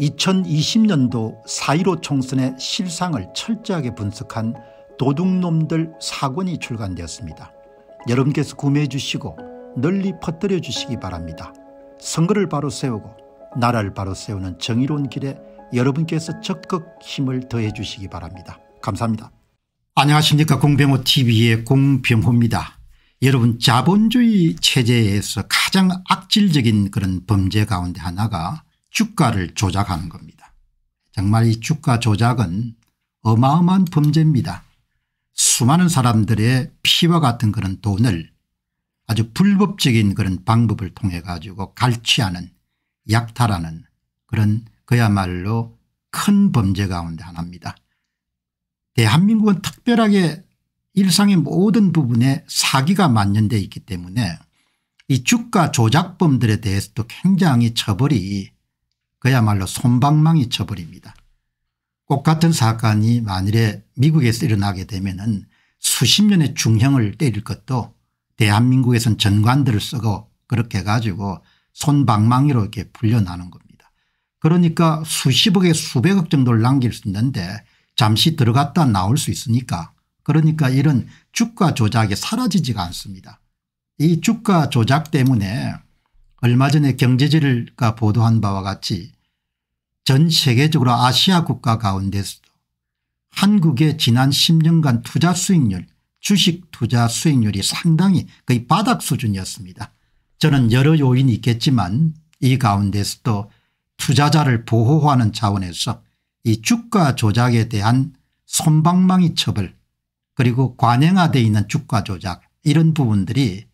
2020년도 4.15 총선의 실상을 철저하게 분석한 도둑놈들 사권이 출간되었습니다. 여러분께서 구매해 주시고 널리 퍼뜨려 주시기 바랍니다. 선거를 바로 세우고 나라를 바로 세우는 정의로운 길에 여러분께서 적극 힘을 더해 주시기 바랍니다. 감사합니다. 안녕하십니까 공병호TV의 공병호입니다. 여러분 자본주의 체제에서 가장 악질적인 그런 범죄 가운데 하나가 주가를 조작하는 겁니다. 정말 이 주가 조작은 어마어마한 범죄입니다. 수많은 사람들의 피와 같은 그런 돈을 아주 불법적인 그런 방법을 통해 가지고 갈취하는 약탈하는 그런 그야말로 큰 범죄 가운데 하나입니다. 대한민국은 특별하게 일상의 모든 부분에 사기가 만연되어 있기 때문에 이 주가 조작범들에 대해서도 굉장히 처벌이 그야말로 솜방망이 쳐버립니다. 꼭 같은 사건이 만일에 미국에서 일어나게 되면 은 수십 년의 중형을 때릴 것도 대한민국에선 전관들을 쓰고 그렇게 해 가지고 손방망이로 이렇게 불려나는 겁니다. 그러니까 수십억에 수백억 정도를 남길 수 있는데 잠시 들어갔다 나올 수 있으니까 그러니까 이런 주가 조작이 사라지지가 않습니다. 이 주가 조작 때문에 얼마 전에 경제지가 보도한 바와 같이 전 세계적으로 아시아 국가 가운데서도 한국의 지난 10년간 투자 수익률 주식 투자 수익률이 상당히 거의 바닥 수준이었습니다. 저는 여러 요인이 있겠지만 이 가운데서도 투자자를 보호하는 차원에서 이 주가 조작에 대한 손방망이 처벌 그리고 관행화되어 있는 주가 조작 이런 부분들이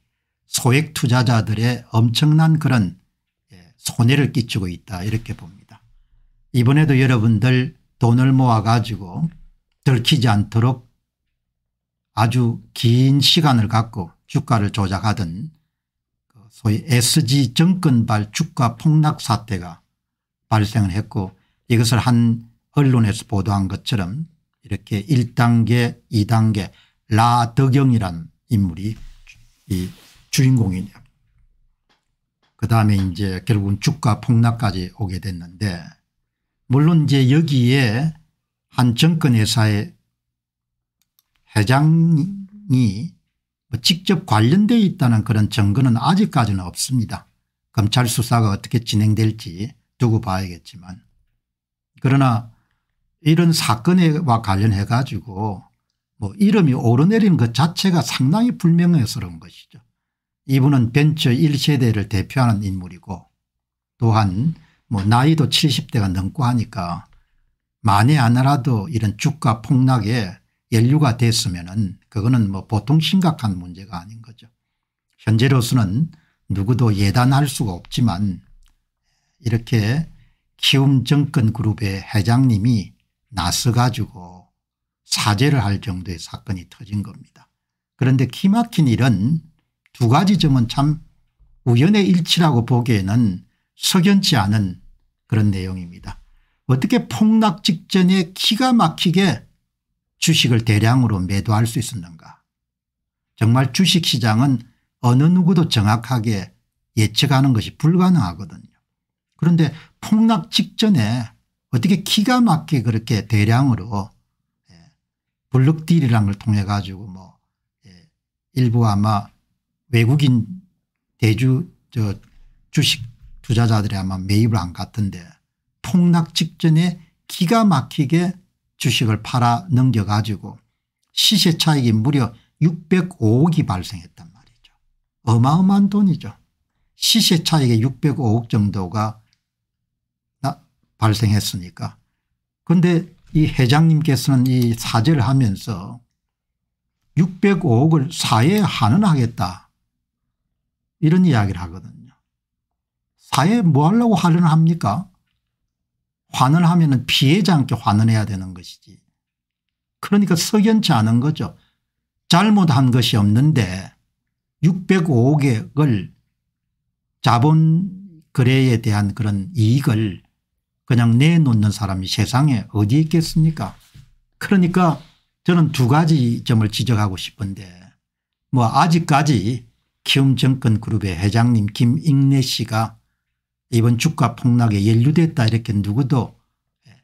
소액 투자자들의 엄청난 그런 예, 손해를 끼치고 있다 이렇게 봅니다. 이번에도 여러분들 돈을 모아 가지고 들키지 않도록 아주 긴 시간을 갖고 주가를 조작하던 그 소위 SG 정권발 주가 폭락 사태가 발생을 했고 이것을 한 언론에서 보도한 것처럼 이렇게 1단계 2단계 라덕영이라는 인물이 이 주인공이냐. 그 다음에 이제 결국은 주가 폭락까지 오게 됐는데 물론 이제 여기에 한 정권회사의 회장이 뭐 직접 관련되어 있다는 그런 증거는 아직까지는 없습니다. 검찰 수사가 어떻게 진행될지 두고 봐야겠지만 그러나 이런 사건과 관련해 가지고 뭐 이름이 오르내리는 것 자체가 상당히 불명예스러운 것이죠. 이분은 벤처 1세대를 대표하는 인물이고 또한 뭐 나이도 70대가 넘고 하니까 만에 하나라도 이런 주가 폭락에 연류가 됐으면 은 그거는 뭐 보통 심각한 문제가 아닌 거죠. 현재로서는 누구도 예단할 수가 없지만 이렇게 키움 정권 그룹의 회장님이 나서가지고 사죄를 할 정도의 사건이 터진 겁니다. 그런데 키마킨 일은 두 가지 점은 참 우연의 일치라고 보기에는 석연치 않은 그런 내용입니다. 어떻게 폭락 직전에 기가 막히게 주식을 대량으로 매도할 수 있었는가. 정말 주식시장은 어느 누구도 정확하게 예측하는 것이 불가능하거든요. 그런데 폭락 직전에 어떻게 기가 막히게 그렇게 대량으로 예, 블록딜이라는 걸 통해 가지고 뭐 예, 일부 아마 외국인 대주 저 주식 투자자들이 아마 매입을 안 갔던데 폭락 직전에 기가 막히게 주식을 팔아 넘겨가지고 시세 차익이 무려 605억이 발생했단 말이죠. 어마어마한 돈이죠. 시세 차익의 605억 정도가 발생했으니까. 그런데 이 회장님께서는 이 사죄를 하면서 605억을 사회에 한원하겠다. 이런 이야기를 하거든요. 사회에 뭐 하려고 화를 합니까? 화를 하면 피해지 않게 화는 해야 되는 것이지. 그러니까 석연치 않은 거죠. 잘못한 것이 없는데 605억을 자본 거래에 대한 그런 이익을 그냥 내놓는 사람이 세상에 어디 있겠습니까 그러니까 저는 두 가지 점을 지적하고 싶은데 뭐 아직까지 키움증권그룹의 회장님 김익래 씨가 이번 주가 폭락에 연루됐다 이렇게 누구도 예,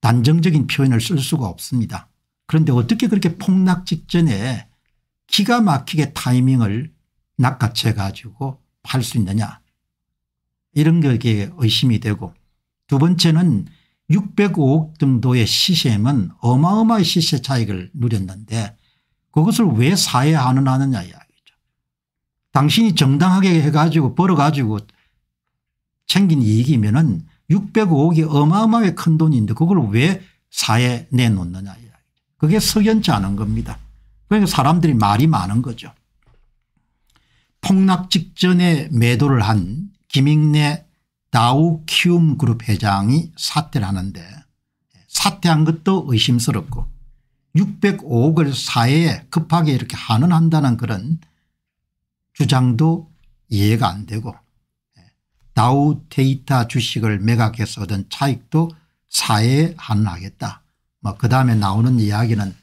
단정적인 표현을 쓸 수가 없습니다. 그런데 어떻게 그렇게 폭락 직전에 기가 막히게 타이밍을 낚아채 가지고 팔 수 있느냐 이런 것에 의심이 되고 두 번째는 605억 정도의 시샘은 어마어마한 시세 차익을 누렸는데 그것을 왜사회 하느냐 당신이 정당하게 해가지고 벌어가지고 챙긴 이익이면은 605억이 어마어마하게 큰 돈인데 그걸 왜 사에 회 내놓느냐 그게 석연치 않은 겁니다. 그러니까 사람들이 말이 많은 거죠. 폭락 직전에 매도를 한 김익래 다우 키움 그룹 회장이 사퇴를 하는데 사퇴한 것도 의심스럽고 605억을 사회에 급하게 이렇게 한원한다는 그런 주장도 이해가 안 되고 예, 다우 테이터 주식을 매각해서 얻은 차익도 사회에 한하겠다. 뭐그 다음에 나오는 이야기는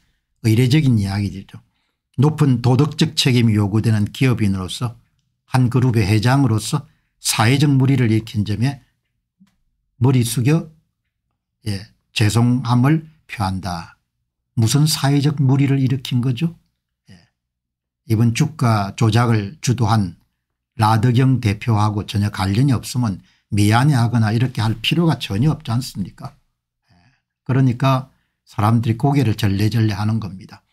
의례적인 이야기죠. 높은 도덕적 책임이 요구되는 기업인으로서 한 그룹의 회장으로서 사회적 무리를 일으킨 점에 머리 숙여 예, 죄송함을 표한다. 무슨 사회적 무리를 일으킨 거죠? 이번 주가 조작을 주도한 라드경 대표하고 전혀 관련이 없으면 미안해하거나 이렇게 할 필요가 전혀 없지 않습니까 예. 그러니까 사람들이 고개를 절레절레 하는 겁니다.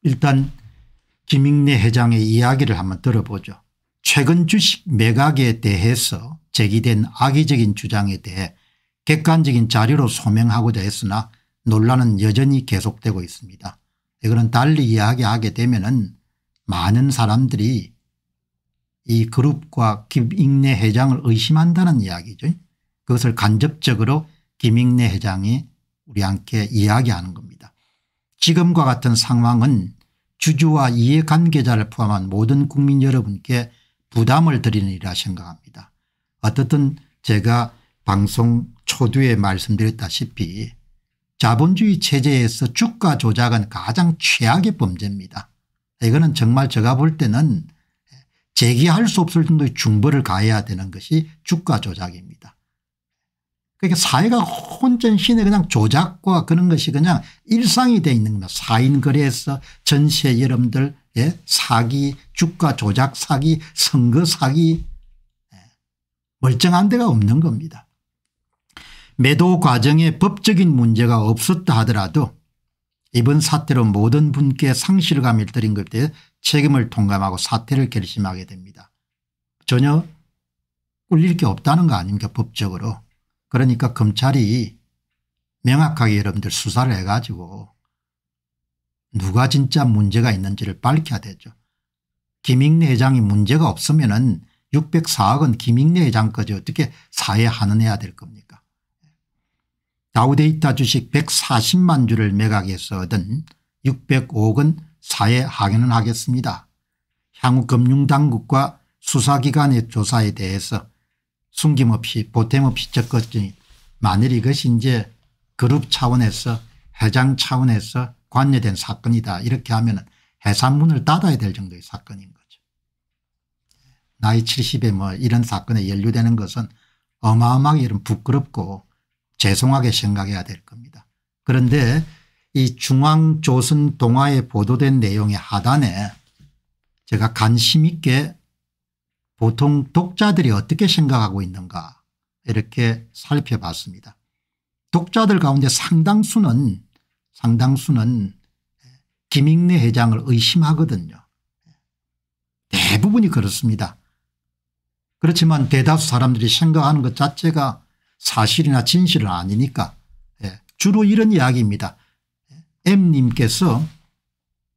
일단 김익래 회장의 이야기를 한번 들어보죠. 최근 주식 매각에 대해서 제기된 악의적인 주장에 대해 객관적인 자료로 소명하고자 했으나 논란은 여전히 계속되고 있습니다. 이거는 달리 이야기하게 되면은 많은 사람들이 이 그룹과 김익래 회장을 의심한다는 이야기죠. 그것을 간접적으로 김익래 회장이 우리한테 이야기하는 겁니다. 지금과 같은 상황은 주주와 이해관계자를 포함한 모든 국민 여러분께 부담을 드리는 일이라 생각합니다. 어떻든 제가 방송 초두에 말씀드렸다시피 자본주의 체제에서 주가 조작은 가장 최악의 범죄입니다. 이거는 정말 제가 볼 때는 제기할 수 없을 정도의 중벌을 가해야 되는 것이 주가 조작입니다. 그러니까 사회가 혼전신에 그냥 조작과 그런 것이 그냥 일상이 돼 있는 겁니다. 4인 거래에서 전세 여러분들 예? 사기 주가 조작 사기 선거 사기 예, 멀쩡한 데가 없는 겁니다. 매도 과정에 법적인 문제가 없었다 하더라도 이번 사태로 모든 분께 상실감을 드린 것에 책임을 통감하고 사태를 결심하게 됩니다. 전혀 꿀릴 게 없다는 거 아닙니까 법적으로. 그러니까 검찰이 명확하게 여러분들 수사를 해가지고 누가 진짜 문제가 있는지를 밝혀야 되죠. 김익내 회장이 문제가 없으면 은 604억은 김익내 회장까지 어떻게 사회하는 해야 될 겁니까 다우데이터 주식 140만 주를 매각해서 얻은 6 0 5억원 사에 항의는 하겠습니다. 향후 금융당국과 수사기관의 조사에 대해서 숨김없이 보탬없이 적었더니 만일 이것이 이제 그룹 차원에서 회장 차원에서 관여된 사건이다 이렇게 하면 해산문을 닫아야 될 정도의 사건인 거죠. 나이 70에 뭐 이런 사건에 연루되는 것은 어마어마하게 이런 부끄럽고 죄송하게 생각해야 될 겁니다. 그런데 이 중앙조선 동화에 보도된 내용의 하단에 제가 관심 있게 보통 독자들이 어떻게 생각하고 있는가 이렇게 살펴봤습니다. 독자들 가운데 상당수는 상당수는 김익래 회장을 의심하거든요. 대부분이 그렇습니다. 그렇지만 대다수 사람들이 생각하는 것 자체가 사실이나 진실은 아니니까 예. 주로 이런 이야기입니다. 예, M님께서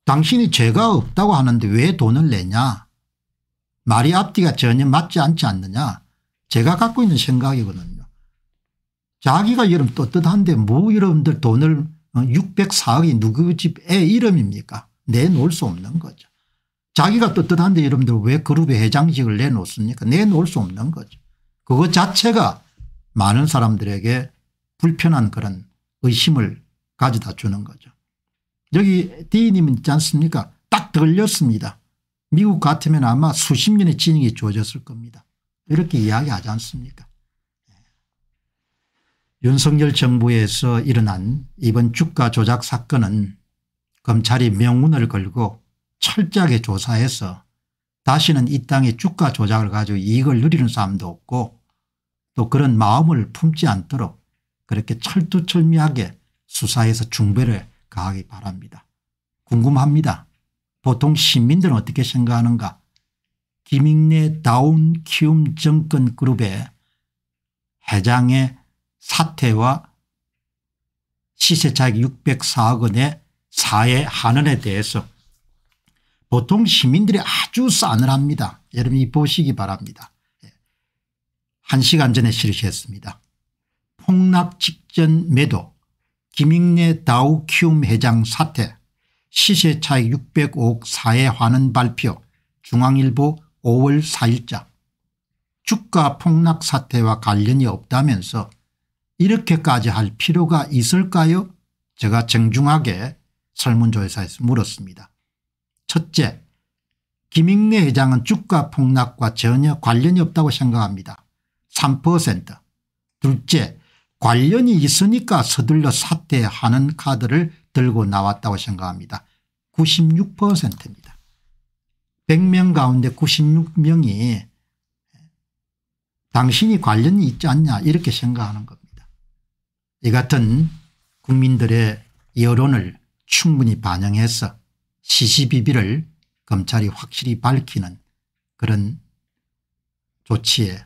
당신이 죄가 없다고 하는데 왜 돈을 내냐 말이 앞뒤가 전혀 맞지 않지 않느냐 제가 갖고 있는 생각이거든요. 자기가 여름 떳떳한데 뭐 여러분들 돈을 604억이 어, 누구 집애 이름입니까 내놓을 수 없는 거죠. 자기가 떳떳한데 여러분들 왜 그룹의 회장직을 내놓습니까 내놓을 수 없는 거죠. 그것 자체가 많은 사람들에게 불편한 그런 의심을 가져다 주는 거죠. 여기 D님 있지 않습니까 딱 들렸습니다. 미국 같으면 아마 수십 년의 진영이 주어졌을 겁니다. 이렇게 이야기하지 않습니까 예. 윤석열 정부에서 일어난 이번 주가 조작 사건은 검찰이 명운을 걸고 철저하게 조사해서 다시는 이 땅에 주가 조작을 가지고 이익을 누리는 사람도 없고 또 그런 마음을 품지 않도록 그렇게 철두철미하게 수사에서 중배를 가하기 바랍니다. 궁금합니다. 보통 시민들은 어떻게 생각하는가 김익래 다운 키움 정권 그룹의 회장의 사퇴와 시세차익 604억 원의 사회 한원에 대해서 보통 시민들이 아주 싸늘합니다. 여러분이 보시기 바랍니다. 1시간 전에 실시했습니다. 폭락 직전 매도 김익래 다우키움 회장 사태 시세 차익 605억 사에 환원 발표 중앙일보 5월 4일자 주가 폭락 사태와 관련이 없다면서 이렇게까지 할 필요가 있을까요 제가 정중하게 설문조사에서 물었습니다. 첫째 김익래 회장은 주가 폭락과 전혀 관련이 없다고 생각합니다. 3% 둘째 관련이 있으니까 서둘러 사퇴하는 카드를 들고 나왔다고 생각합니다. 96%입니다. 100명 가운데 96명이 당신이 관련이 있지 않냐 이렇게 생각하는 겁니다. 이 같은 국민들의 여론을 충분히 반영해서 시시비비를 검찰이 확실히 밝히는 그런 조치에